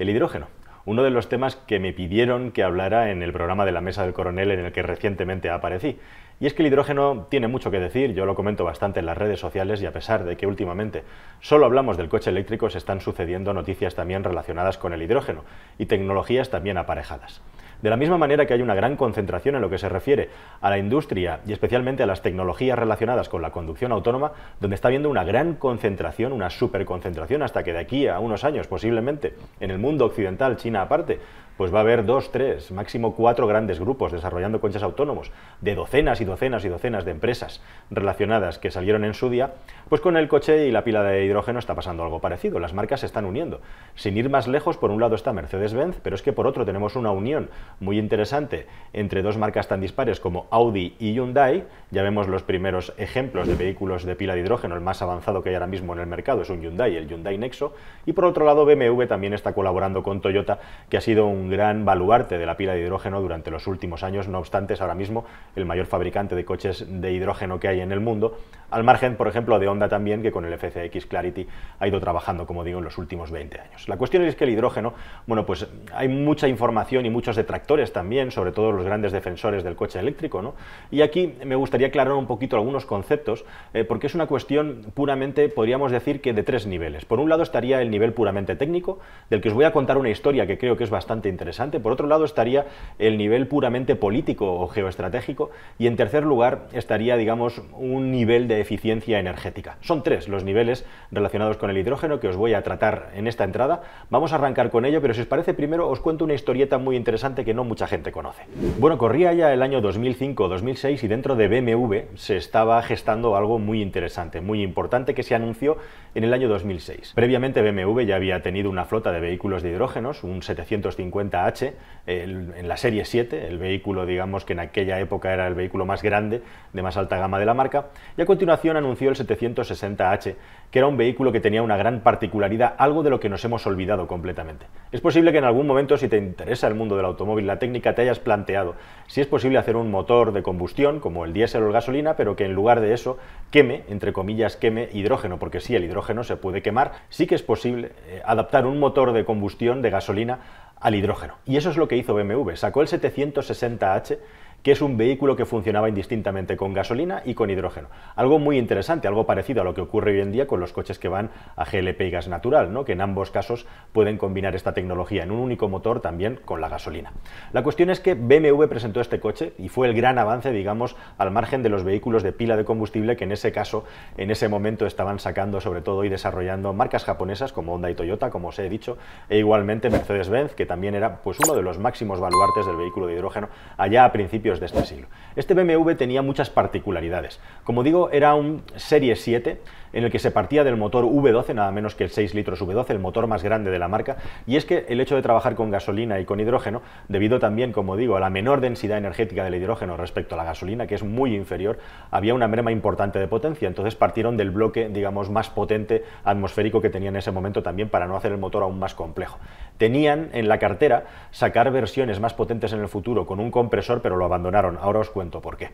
el hidrógeno. Uno de los temas que me pidieron que hablara en el programa de la Mesa del Coronel en el que recientemente aparecí. Y es que el hidrógeno tiene mucho que decir, yo lo comento bastante en las redes sociales y a pesar de que últimamente solo hablamos del coche eléctrico, se están sucediendo noticias también relacionadas con el hidrógeno y tecnologías también aparejadas. De la misma manera que hay una gran concentración en lo que se refiere a la industria y especialmente a las tecnologías relacionadas con la conducción autónoma, donde está habiendo una gran concentración, una superconcentración, hasta que de aquí a unos años posiblemente, en el mundo occidental, China aparte, pues va a haber dos, tres, máximo cuatro grandes grupos desarrollando coches autónomos de docenas y docenas y docenas de empresas relacionadas que salieron en su día, pues con el coche y la pila de hidrógeno está pasando algo parecido. Las marcas se están uniendo. Sin ir más lejos, por un lado está Mercedes-Benz, pero es que por otro tenemos una unión muy interesante entre dos marcas tan dispares como Audi y Hyundai. Ya vemos los primeros ejemplos de vehículos de pila de hidrógeno, el más avanzado que hay ahora mismo en el mercado es un Hyundai, el Hyundai Nexo. Y por otro lado, BMW también está colaborando con Toyota, que ha sido un gran baluarte de la pila de hidrógeno durante los últimos años. No obstante, es ahora mismo el mayor fabricante de coches de hidrógeno que hay en el mundo. Al margen, por ejemplo, de Honda también, que con el FCX Clarity ha ido trabajando, como digo, en los últimos 20 años. La cuestión es que el hidrógeno, bueno, pues hay mucha información y muchos detractores también, sobre todo los grandes defensores del coche eléctrico. Y aquí me gustaría aclarar un poquito algunos conceptos, eh, porque es una cuestión puramente, podríamos decir que de tres niveles. Por un lado estaría el nivel puramente técnico, del que os voy a contar una historia que creo que es bastante interesante. Por otro lado estaría el nivel puramente político o geoestratégico. Y en tercer lugar estaría, digamos, un nivel de eficiencia energética. Son tres los niveles relacionados con el hidrógeno que os voy a tratar en esta entrada. Vamos a arrancar con ello, pero si os parece primero os cuento una historieta muy interesante que que no mucha gente conoce. Bueno, corría ya el año 2005-2006 y dentro de BMW se estaba gestando algo muy interesante, muy importante que se anunció en el año 2006. Previamente BMW ya había tenido una flota de vehículos de hidrógenos, un 750H, en la serie 7, el vehículo digamos que en aquella época era el vehículo más grande, de más alta gama de la marca, y a continuación anunció el 760H, que era un vehículo que tenía una gran particularidad, algo de lo que nos hemos olvidado completamente. Es posible que en algún momento, si te interesa el mundo del automóvil, la técnica, te hayas planteado si es posible hacer un motor de combustión, como el diésel o el gasolina, pero que en lugar de eso queme, entre comillas, queme hidrógeno, porque sí, el hidrógeno se puede quemar, sí que es posible eh, adaptar un motor de combustión de gasolina al hidrógeno. Y eso es lo que hizo BMW, sacó el 760H que es un vehículo que funcionaba indistintamente con gasolina y con hidrógeno. Algo muy interesante, algo parecido a lo que ocurre hoy en día con los coches que van a GLP y gas natural, ¿no? que en ambos casos pueden combinar esta tecnología en un único motor también con la gasolina. La cuestión es que BMW presentó este coche y fue el gran avance, digamos, al margen de los vehículos de pila de combustible que en ese caso, en ese momento estaban sacando sobre todo y desarrollando marcas japonesas como Honda y Toyota, como os he dicho, e igualmente Mercedes-Benz, que también era pues uno de los máximos baluartes del vehículo de hidrógeno allá a principios de este siglo. Este BMW tenía muchas particularidades. Como digo, era un Serie 7 en el que se partía del motor V12, nada menos que el 6 litros V12, el motor más grande de la marca, y es que el hecho de trabajar con gasolina y con hidrógeno, debido también, como digo, a la menor densidad energética del hidrógeno respecto a la gasolina, que es muy inferior, había una merma importante de potencia, entonces partieron del bloque, digamos, más potente atmosférico que tenía en ese momento también para no hacer el motor aún más complejo tenían en la cartera sacar versiones más potentes en el futuro con un compresor, pero lo abandonaron. Ahora os cuento por qué.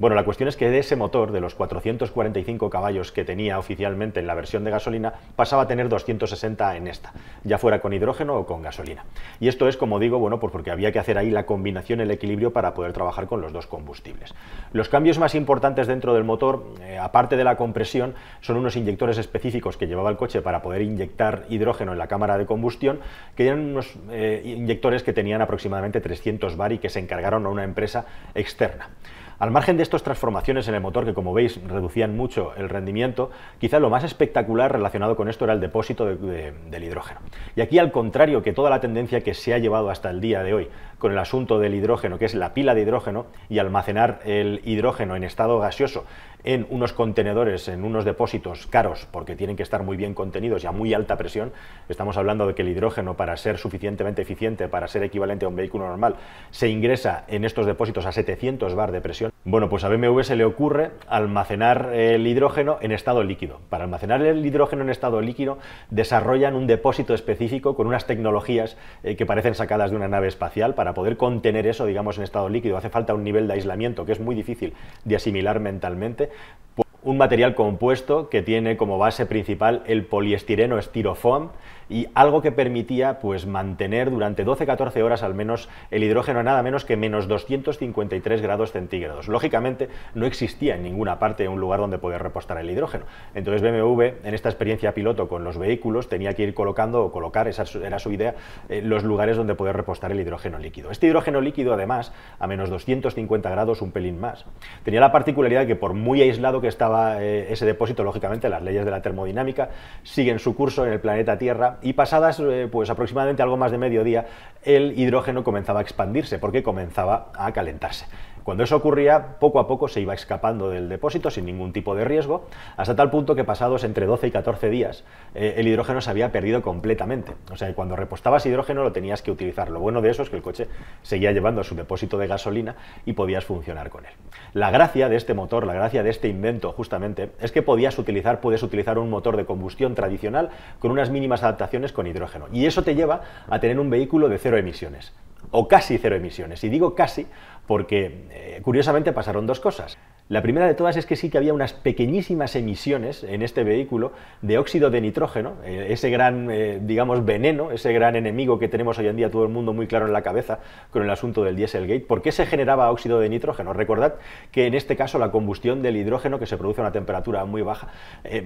Bueno, la cuestión es que de ese motor, de los 445 caballos que tenía oficialmente en la versión de gasolina, pasaba a tener 260 en esta, ya fuera con hidrógeno o con gasolina. Y esto es, como digo, bueno, pues porque había que hacer ahí la combinación, el equilibrio para poder trabajar con los dos combustibles. Los cambios más importantes dentro del motor, eh, aparte de la compresión, son unos inyectores específicos que llevaba el coche para poder inyectar hidrógeno en la cámara de combustión, que eran unos eh, inyectores que tenían aproximadamente 300 bar y que se encargaron a una empresa externa. Al margen de estas transformaciones en el motor que como veis reducían mucho el rendimiento, quizá lo más espectacular relacionado con esto era el depósito del hidrógeno. Y aquí al contrario que toda la tendencia que se ha llevado hasta el día de hoy con el asunto del hidrógeno, que es la pila de hidrógeno, y almacenar el hidrógeno en estado gaseoso en unos contenedores, en unos depósitos caros, porque tienen que estar muy bien contenidos y a muy alta presión, estamos hablando de que el hidrógeno, para ser suficientemente eficiente, para ser equivalente a un vehículo normal, se ingresa en estos depósitos a 700 bar de presión, bueno, pues a BMW se le ocurre almacenar el hidrógeno en estado líquido. Para almacenar el hidrógeno en estado líquido desarrollan un depósito específico con unas tecnologías eh, que parecen sacadas de una nave espacial para poder contener eso, digamos, en estado líquido. Hace falta un nivel de aislamiento que es muy difícil de asimilar mentalmente. Un material compuesto que tiene como base principal el poliestireno estirofoam, y algo que permitía pues, mantener durante 12-14 horas al menos el hidrógeno a nada menos que menos 253 grados centígrados. Lógicamente no existía en ninguna parte un lugar donde poder repostar el hidrógeno. Entonces BMW en esta experiencia piloto con los vehículos tenía que ir colocando o colocar, esa era su idea, eh, los lugares donde poder repostar el hidrógeno líquido. Este hidrógeno líquido además a menos 250 grados, un pelín más, tenía la particularidad de que por muy aislado que estaba eh, ese depósito, lógicamente las leyes de la termodinámica siguen su curso en el planeta Tierra y pasadas eh, pues aproximadamente algo más de mediodía, el hidrógeno comenzaba a expandirse porque comenzaba a calentarse. Cuando eso ocurría, poco a poco se iba escapando del depósito sin ningún tipo de riesgo, hasta tal punto que pasados entre 12 y 14 días eh, el hidrógeno se había perdido completamente. O sea, que cuando repostabas hidrógeno lo tenías que utilizar. Lo bueno de eso es que el coche seguía llevando su depósito de gasolina y podías funcionar con él. La gracia de este motor, la gracia de este invento justamente, es que podías utilizar, puedes utilizar un motor de combustión tradicional con unas mínimas adaptaciones con hidrógeno. Y eso te lleva a tener un vehículo de cero emisiones o casi cero emisiones. Y digo casi porque, eh, curiosamente, pasaron dos cosas. La primera de todas es que sí que había unas pequeñísimas emisiones en este vehículo de óxido de nitrógeno, eh, ese gran, eh, digamos, veneno, ese gran enemigo que tenemos hoy en día todo el mundo muy claro en la cabeza con el asunto del Dieselgate. ¿Por qué se generaba óxido de nitrógeno? Recordad que en este caso la combustión del hidrógeno, que se produce a una temperatura muy baja,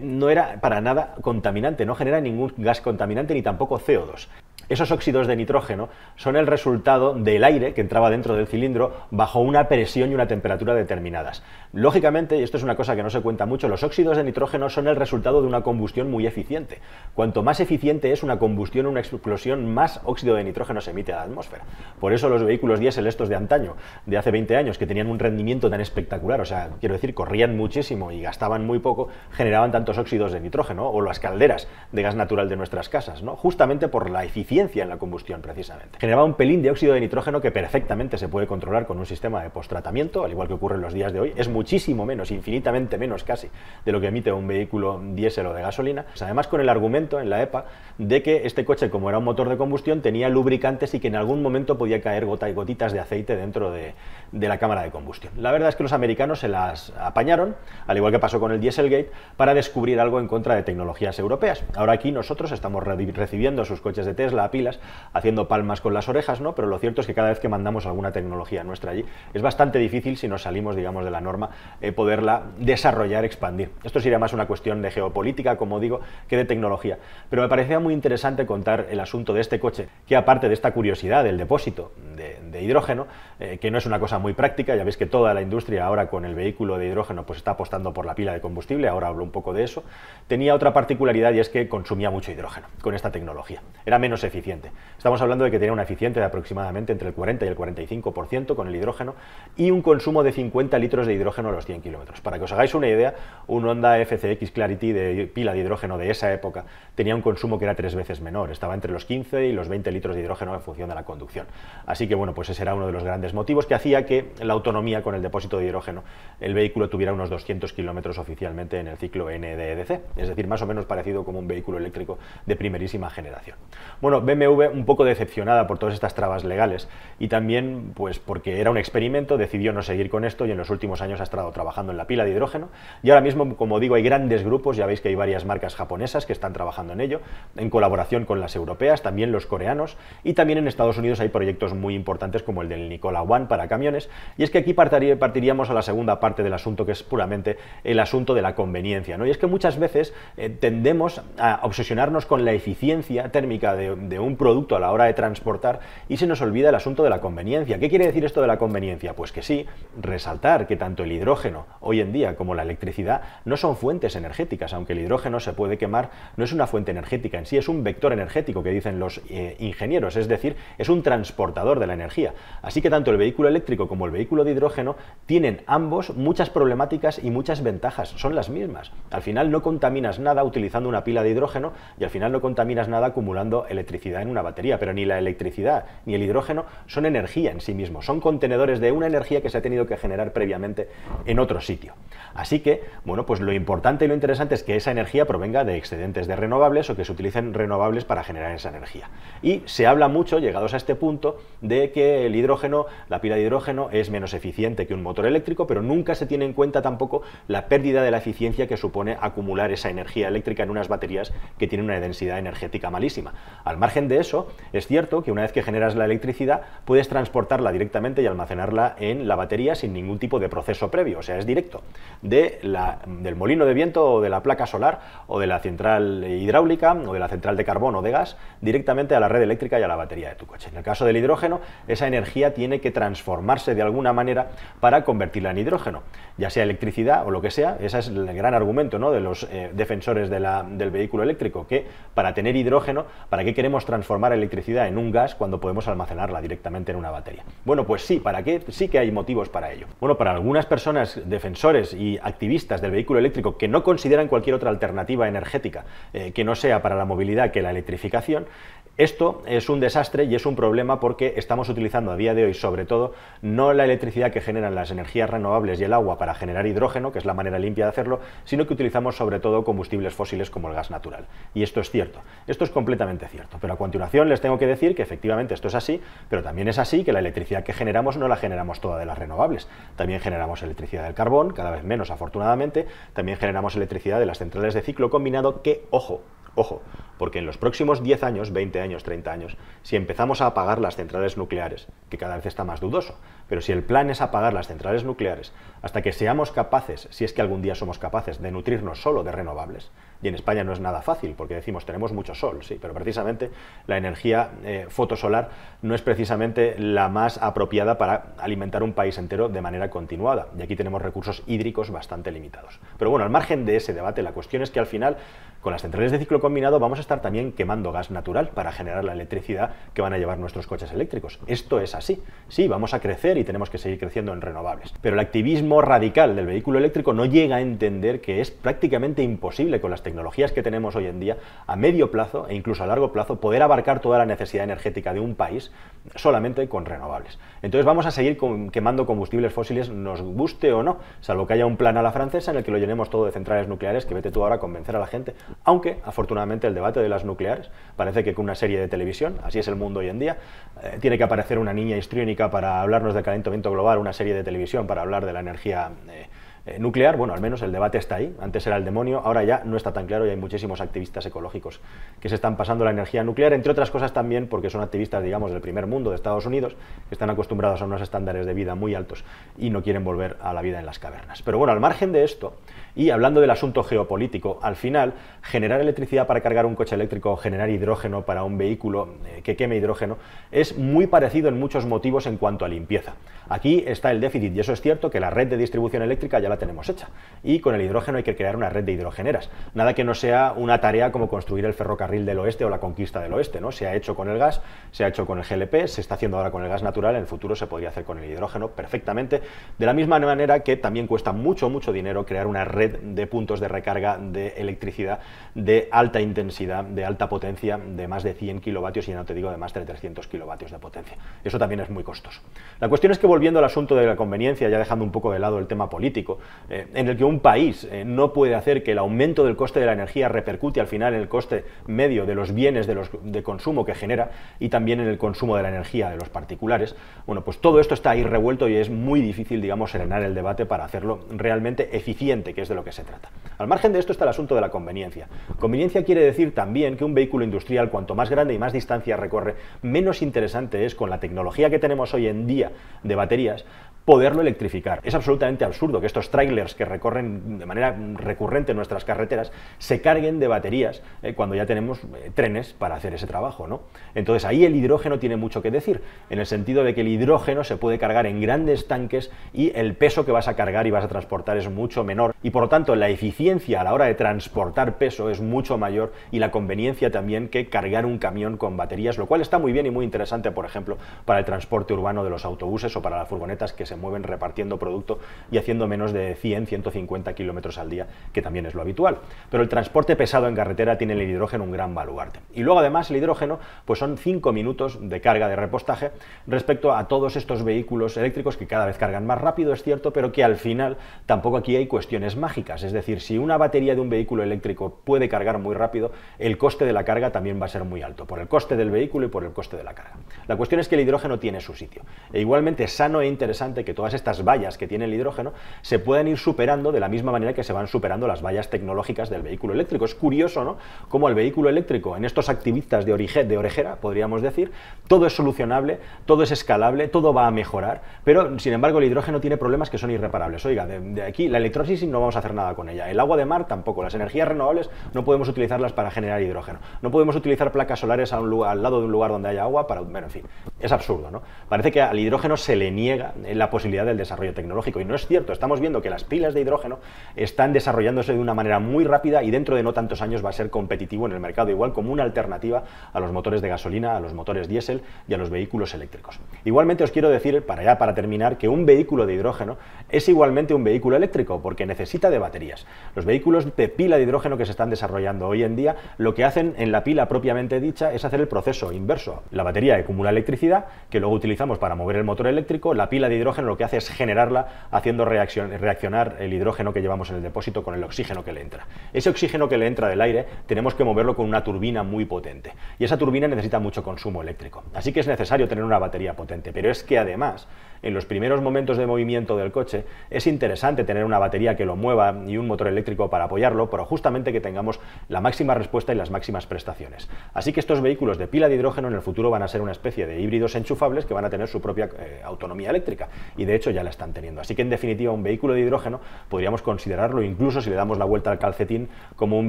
no era para nada contaminante, no genera ningún gas contaminante ni tampoco CO2. Esos óxidos de nitrógeno son el resultado del aire que entraba dentro del cilindro bajo una presión y una temperatura determinadas. Lógicamente, y esto es una cosa que no se cuenta mucho, los óxidos de nitrógeno son el resultado de una combustión muy eficiente. Cuanto más eficiente es una combustión, una explosión, más óxido de nitrógeno se emite a la atmósfera. Por eso los vehículos diésel estos de antaño, de hace 20 años, que tenían un rendimiento tan espectacular, o sea, quiero decir, corrían muchísimo y gastaban muy poco, generaban tantos óxidos de nitrógeno o las calderas de gas natural de nuestras casas, ¿no? Justamente por la eficiencia en la combustión precisamente. Generaba un pelín de óxido de nitrógeno que perfectamente se puede controlar con un sistema de postratamiento, al igual que ocurre en los días de hoy. Es muchísimo menos, infinitamente menos casi, de lo que emite un vehículo diésel o de gasolina. Pues además con el argumento en la EPA de que este coche, como era un motor de combustión, tenía lubricantes y que en algún momento podía caer gota y gotitas de aceite dentro de, de la cámara de combustión. La verdad es que los americanos se las apañaron, al igual que pasó con el Dieselgate, para descubrir algo en contra de tecnologías europeas. Ahora aquí nosotros estamos recibiendo sus coches de Tesla a pilas, haciendo palmas con las orejas, ¿no? Pero lo cierto es que cada vez que mandamos alguna tecnología nuestra allí, es bastante difícil si nos salimos, digamos, de la norma, eh, poderla desarrollar, expandir. Esto sería más una cuestión de geopolítica, como digo, que de tecnología. Pero me parecía muy interesante contar el asunto de este coche, que aparte de esta curiosidad del depósito de, hidrógeno, eh, que no es una cosa muy muy práctica, ya veis que toda la industria ahora con el vehículo de hidrógeno pues está apostando por la pila de combustible, ahora hablo un poco de eso, tenía otra particularidad y es que consumía mucho hidrógeno con esta tecnología, era menos eficiente. Estamos hablando de que tenía una eficiencia de aproximadamente entre el 40 y el 45% con el hidrógeno y un consumo de 50 litros de hidrógeno a los 100 kilómetros. Para que os hagáis una idea, un Honda FCX Clarity de pila de hidrógeno de esa época tenía un consumo que era tres veces menor, estaba entre los 15 y los 20 litros de hidrógeno en función de la conducción. Así que bueno, pues ese era uno de los grandes motivos que hacía que la autonomía con el depósito de hidrógeno el vehículo tuviera unos 200 kilómetros oficialmente en el ciclo NDDC, e es decir, más o menos parecido como un vehículo eléctrico de primerísima generación. Bueno, BMW un poco decepcionada por todas estas trabas legales y también pues porque era un experimento, decidió no seguir con esto y en los últimos años ha estado trabajando en la pila de hidrógeno y ahora mismo, como digo, hay grandes grupos, ya veis que hay varias marcas japonesas que están trabajando en ello, en colaboración con las europeas, también los coreanos y también en Estados Unidos hay proyectos muy importantes como el del Nikola One para camiones y es que aquí partiríamos a la segunda parte del asunto, que es puramente el asunto de la conveniencia. ¿no? Y es que muchas veces eh, tendemos a obsesionarnos con la eficiencia térmica de, un producto a la hora de transportar y se nos olvida el asunto de la conveniencia. ¿Qué quiere decir esto de la conveniencia? Pues que sí, resaltar que tanto el hidrógeno hoy en día como la electricidad no son fuentes energéticas, aunque el hidrógeno se puede quemar, no es una fuente energética en sí, es un vector energético que dicen los eh, ingenieros, es decir, es un transportador de la energía. Así que tanto el vehículo eléctrico como el vehículo de hidrógeno tienen ambos muchas problemáticas y muchas ventajas, son las mismas. Al final no contaminas nada utilizando una pila de hidrógeno y al final no contaminas nada acumulando electricidad en una batería, pero ni la electricidad ni el hidrógeno son energía en sí mismo, son contenedores de una energía que se ha tenido que generar previamente en otro sitio. Así que, bueno, pues lo importante y lo interesante es que esa energía provenga de excedentes de renovables o que se utilicen renovables para generar esa energía. Y se habla mucho, llegados a este punto, de que el hidrógeno, la pila de hidrógeno, es menos eficiente que un motor eléctrico, pero nunca se tiene en cuenta tampoco la pérdida de la eficiencia que supone acumular esa energía eléctrica en unas baterías que tienen una densidad energética malísima. Al margen de eso, es cierto que una vez que generas la electricidad, puedes transportarla directamente y almacenarla en la batería sin ningún tipo de proceso previo, o sea, es directo. De la, del molino de viento o de la placa solar o de la central hidráulica o de la central de carbón o de gas, directamente a la red eléctrica y a la batería de tu coche. En el caso del hidrógeno, esa energía tiene que transformarse de alguna manera para convertirla en hidrógeno, ya sea electricidad o lo que sea. Ese es el gran argumento ¿no? de los eh, defensores del vehículo eléctrico, que para tener hidrógeno, ¿para qué queremos transformar electricidad en un gas cuando podemos almacenarla directamente en una batería? Bueno, pues sí, ¿para qué? Sí que hay motivos para ello. Bueno, para algunas personas, defensores y activistas del vehículo eléctrico que no consideran cualquier otra alternativa energética eh, que no sea para la movilidad que la electrificación, esto es un desastre y es un problema porque estamos utilizando a día de hoy, sobre todo, no la electricidad que generan las energías renovables y el agua para generar hidrógeno, que es la manera limpia de hacerlo, sino que utilizamos sobre todo combustibles fósiles como el gas natural. Y esto es cierto, esto es completamente cierto. Pero a continuación les tengo que decir que efectivamente esto es así, pero también es así que la electricidad que generamos no la generamos toda de las renovables. También generamos electricidad del carbón, cada vez menos afortunadamente, también generamos electricidad de las centrales de ciclo combinado que, ojo, ojo, porque en los próximos 10 años, 20 años, 30 años, si empezamos a apagar las centrales nucleares, que cada vez está más dudoso, pero si el plan es apagar las centrales nucleares hasta que seamos capaces, si es que algún día somos capaces, de nutrirnos solo de renovables, y en España no es nada fácil, porque decimos tenemos mucho sol, sí, pero precisamente la energía eh, fotosolar no es precisamente la más apropiada para alimentar un país entero de manera continuada, y aquí tenemos recursos hídricos bastante limitados. Pero bueno, al margen de ese debate, la cuestión es que al final, con las centrales de ciclo combinado vamos a estar también quemando gas natural para generar la electricidad que van a llevar nuestros coches eléctricos. Esto es así. Sí, vamos a crecer y tenemos que seguir creciendo en renovables. Pero el activismo radical del vehículo eléctrico no llega a entender que es prácticamente imposible con las tecnologías que tenemos hoy en día, a medio plazo e incluso a largo plazo, poder abarcar toda la necesidad energética de un país solamente con renovables. Entonces vamos a seguir quemando combustibles fósiles, nos guste o no, salvo que haya un plan a la francesa en el que lo llenemos todo de centrales nucleares, que vete tú ahora a convencer a la gente, aunque afortunadamente el debate de las nucleares. Parece que con una serie de televisión, así es el mundo hoy en día, eh, tiene que aparecer una niña histriónica para hablarnos del calentamiento global, una serie de televisión para hablar de la energía eh, eh, nuclear, bueno, al menos el debate está ahí, antes era el demonio, ahora ya no está tan claro y hay muchísimos activistas ecológicos que se están pasando la energía nuclear, entre otras cosas también porque son activistas, digamos, del primer mundo, de Estados Unidos, que están acostumbrados a unos estándares de vida muy altos y no quieren volver a la vida en las cavernas. Pero bueno, al margen de esto, y hablando del asunto geopolítico, al final, generar electricidad para cargar un coche eléctrico generar hidrógeno para un vehículo eh, que queme hidrógeno es muy parecido en muchos motivos en cuanto a limpieza. Aquí está el déficit y eso es cierto que la red de distribución eléctrica ya tenemos hecha. Y con el hidrógeno hay que crear una red de hidrogeneras. Nada que no sea una tarea como construir el ferrocarril del oeste o la conquista del oeste. ¿no? Se ha hecho con el gas, se ha hecho con el GLP, se está haciendo ahora con el gas natural, en el futuro se podría hacer con el hidrógeno perfectamente. De la misma manera que también cuesta mucho, mucho dinero crear una red de puntos de recarga de electricidad de alta intensidad, de alta potencia, de más de 100 kilovatios y no te digo de más de 300 kilovatios de potencia. Eso también es muy costoso. La cuestión es que volviendo al asunto de la conveniencia, ya dejando un poco de lado el tema político, eh, en el que un país eh, no puede hacer que el aumento del coste de la energía repercute al final en el coste medio de los bienes de, de consumo que genera y también en el consumo de la energía de los particulares, bueno, pues todo esto está ahí revuelto y es muy difícil, digamos, serenar el debate para hacerlo realmente eficiente, que es de lo que se trata. Al margen de esto está el asunto de la conveniencia. Conveniencia quiere decir también que un vehículo industrial, cuanto más grande y más distancia recorre, menos interesante es con la tecnología que tenemos hoy en día de baterías, poderlo electrificar. Es absolutamente absurdo que estos trailers que recorren de manera recurrente nuestras carreteras se carguen de baterías eh, cuando ya tenemos eh, trenes para hacer ese trabajo. ¿no? Entonces ahí el hidrógeno tiene mucho que decir, en el sentido de que el hidrógeno se puede cargar en grandes tanques y el peso que vas a cargar y vas a transportar es mucho menor y por lo tanto la eficiencia a la hora de transportar peso es mucho mayor y la conveniencia también que cargar un camión con baterías, lo cual está muy bien y muy interesante, por ejemplo, para el transporte urbano de los autobuses o para las furgonetas que se se mueven repartiendo producto y haciendo menos de 100, 150 kilómetros al día, que también es lo habitual. Pero el transporte pesado en carretera tiene el hidrógeno un gran baluarte. Y luego además el hidrógeno pues son 5 minutos de carga de repostaje respecto a todos estos vehículos eléctricos que cada vez cargan más rápido, es cierto, pero que al final tampoco aquí hay cuestiones mágicas. Es decir, si una batería de un vehículo eléctrico puede cargar muy rápido, el coste de la carga también va a ser muy alto, por el coste del vehículo y por el coste de la carga. La cuestión es que el hidrógeno tiene su sitio. E igualmente sano e interesante que todas estas vallas que tiene el hidrógeno se puedan ir superando de la misma manera que se van superando las vallas tecnológicas del vehículo eléctrico. Es curioso, ¿no? Cómo el vehículo eléctrico, en estos activistas de, de orejera, podríamos decir, todo es solucionable, todo es escalable, todo va a mejorar, pero sin embargo el hidrógeno tiene problemas que son irreparables. Oiga, de, aquí la electrólisis no vamos a hacer nada con ella, el agua de mar tampoco, las energías renovables no podemos utilizarlas para generar hidrógeno, no podemos utilizar placas solares a un al lado de un lugar donde haya agua para... Bueno, en fin, es absurdo, ¿no? Parece que al hidrógeno se le niega la posibilidad del desarrollo tecnológico. Y no es cierto, estamos viendo que las pilas de hidrógeno están desarrollándose de una manera muy rápida y dentro de no tantos años va a ser competitivo en el mercado, igual como una alternativa a los motores de gasolina, a los motores diésel y a los vehículos eléctricos. Igualmente os quiero decir, para ya para terminar, que un vehículo de hidrógeno es igualmente un vehículo eléctrico porque necesita de baterías. Los vehículos de pila de hidrógeno que se están desarrollando hoy en día, lo que hacen en la pila propiamente dicha es hacer el proceso inverso. La batería acumula electricidad que luego utilizamos para mover el motor eléctrico, la pila de hidrógeno lo que hace es generarla haciendo reaccionar el hidrógeno que llevamos en el depósito con el oxígeno que le entra. Ese oxígeno que le entra del aire tenemos que moverlo con una turbina muy potente y esa turbina necesita mucho consumo eléctrico. Así que es necesario tener una batería potente, pero es que además en los primeros momentos de movimiento del coche es interesante tener una batería que lo mueva y un motor eléctrico para apoyarlo, pero justamente que tengamos la máxima respuesta y las máximas prestaciones. Así que estos vehículos de pila de hidrógeno en el futuro van a ser una especie de híbridos enchufables que van a tener su propia eh, autonomía eléctrica y de hecho ya la están teniendo. Así que en definitiva un vehículo de hidrógeno podríamos considerarlo incluso si le damos la vuelta al calcetín como un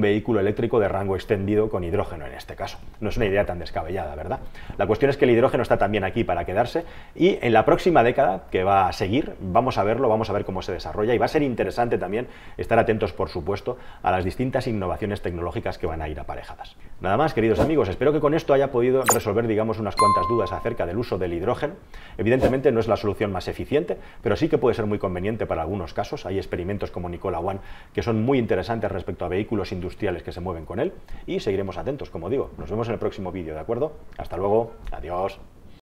vehículo eléctrico de rango extendido con hidrógeno en este caso. No es una idea tan descabellada, ¿verdad? La cuestión es que el hidrógeno está también aquí para quedarse y en la próxima década que va a seguir vamos a verlo, vamos a ver cómo se desarrolla y va a ser interesante también estar atentos, por supuesto, a las distintas innovaciones tecnológicas que van a ir aparejadas. Nada más, queridos amigos, espero que con esto haya podido resolver, digamos, unas cuantas dudas acerca del uso del hidrógeno. Evidentemente no es la solución más eficiente pero sí que puede ser muy conveniente para algunos casos. Hay experimentos como Nicola One que son muy interesantes respecto a vehículos industriales que se mueven con él y seguiremos atentos, como digo. Nos vemos en el próximo vídeo, ¿de acuerdo? Hasta luego, adiós.